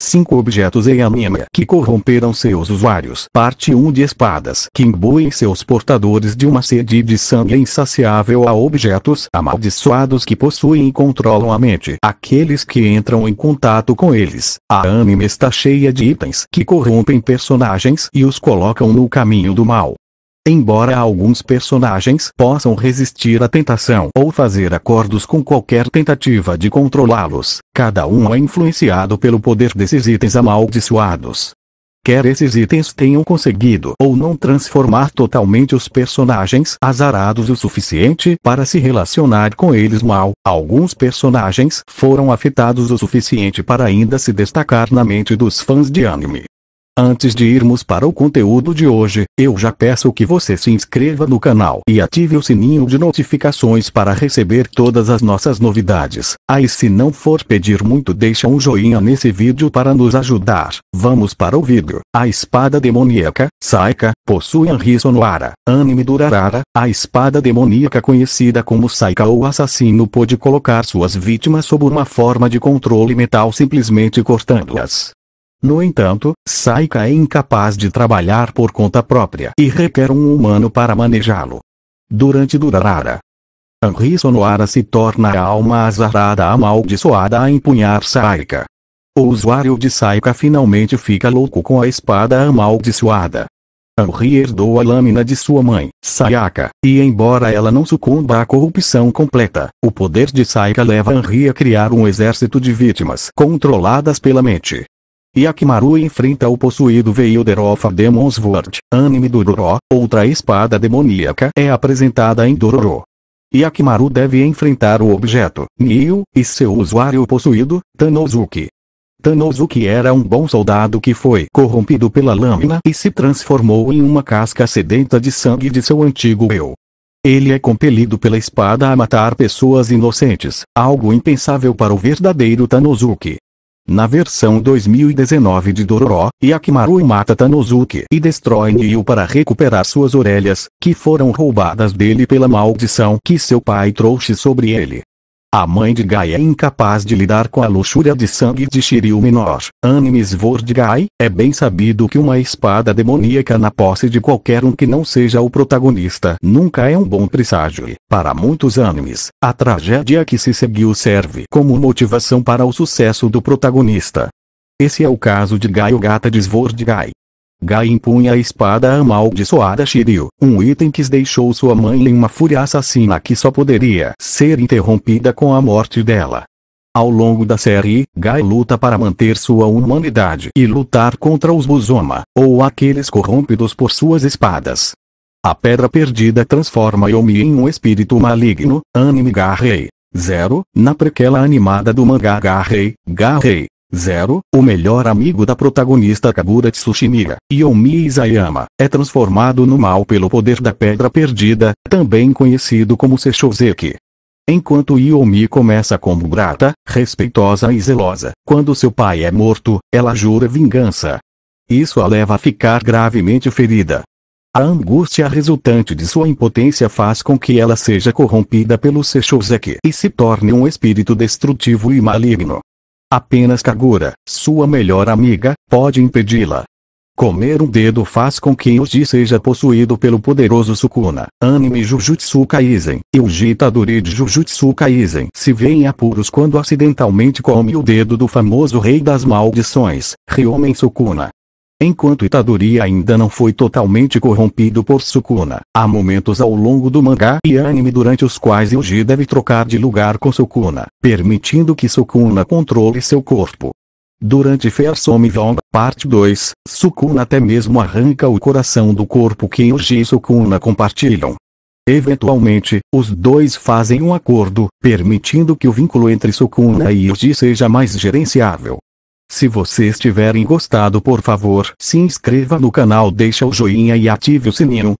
Cinco objetos em anima que corromperam seus usuários. Parte 1 de espadas que imbuem seus portadores de uma sede de sangue insaciável a objetos amaldiçoados que possuem e controlam a mente. Aqueles que entram em contato com eles. A anime está cheia de itens que corrompem personagens e os colocam no caminho do mal. Embora alguns personagens possam resistir à tentação ou fazer acordos com qualquer tentativa de controlá-los, cada um é influenciado pelo poder desses itens amaldiçoados. Quer esses itens tenham conseguido ou não transformar totalmente os personagens azarados o suficiente para se relacionar com eles mal, alguns personagens foram afetados o suficiente para ainda se destacar na mente dos fãs de anime. Antes de irmos para o conteúdo de hoje, eu já peço que você se inscreva no canal e ative o sininho de notificações para receber todas as nossas novidades. Aí se não for pedir muito deixa um joinha nesse vídeo para nos ajudar. Vamos para o vídeo. A espada demoníaca, Saika, possui Anriso Noara, anime Durarara, a espada demoníaca conhecida como Saika ou assassino pode colocar suas vítimas sob uma forma de controle mental simplesmente cortando-as. No entanto, Saika é incapaz de trabalhar por conta própria e requer um humano para manejá-lo. Durante Durarara, Henri Sonoara se torna a alma azarada amaldiçoada a empunhar Saika. O usuário de Saika finalmente fica louco com a espada amaldiçoada. Henri herdou a lâmina de sua mãe, Sayaka, e embora ela não sucumba à corrupção completa, o poder de Saika leva Henri a criar um exército de vítimas controladas pela mente. Yakimaru enfrenta o possuído Veilder of a Demon's World, anime Dororo, outra espada demoníaca é apresentada em Dororo. Yakimaru deve enfrentar o objeto, Nio, e seu usuário possuído, Tanozuki. Tanozuki era um bom soldado que foi corrompido pela lâmina e se transformou em uma casca sedenta de sangue de seu antigo eu. Ele é compelido pela espada a matar pessoas inocentes, algo impensável para o verdadeiro Tanozuki. Na versão 2019 de Dororo, Yakimaru mata Tanozuki e destrói Nyu para recuperar suas orelhas, que foram roubadas dele pela maldição que seu pai trouxe sobre ele. A mãe de Gai é incapaz de lidar com a luxúria de sangue de Shiryu Menor. Animes Vor é bem sabido que uma espada demoníaca na posse de qualquer um que não seja o protagonista nunca é um bom presságio. Para muitos animes, a tragédia que se seguiu serve como motivação para o sucesso do protagonista. Esse é o caso de Gai Gata de Svor Gai impunha a espada amaldiçoada Shiryu, um item que deixou sua mãe em uma fúria assassina que só poderia ser interrompida com a morte dela. Ao longo da série, Gai luta para manter sua humanidade e lutar contra os Buzoma, ou aqueles corrompidos por suas espadas. A Pedra Perdida transforma Yomi em um espírito maligno, anime Garrei. Zero, na prequela animada do mangá Garrei, Garrei, Zero, o melhor amigo da protagonista Kagura Tsushimiya, Yomi Isayama, é transformado no mal pelo poder da Pedra Perdida, também conhecido como Seshoseki. Enquanto Yomi começa como grata, respeitosa e zelosa, quando seu pai é morto, ela jura vingança. Isso a leva a ficar gravemente ferida. A angústia resultante de sua impotência faz com que ela seja corrompida pelo Seshoseki e se torne um espírito destrutivo e maligno. Apenas Kagura, sua melhor amiga, pode impedi-la. Comer um dedo faz com que Uji seja possuído pelo poderoso Sukuna. Anime Jujutsu Kaisen e o Jitaduri de Jujutsu Kaisen se veem em apuros quando acidentalmente come o dedo do famoso rei das maldições, Ryomen Sukuna. Enquanto Itadori ainda não foi totalmente corrompido por Sukuna, há momentos ao longo do mangá e anime durante os quais Yuji deve trocar de lugar com Sukuna, permitindo que Sukuna controle seu corpo. Durante Fersome Vong, parte 2, Sukuna até mesmo arranca o coração do corpo que Yuji e Sukuna compartilham. Eventualmente, os dois fazem um acordo, permitindo que o vínculo entre Sukuna e Yuji seja mais gerenciável. Se vocês tiverem gostado por favor se inscreva no canal deixa o joinha e ative o sininho,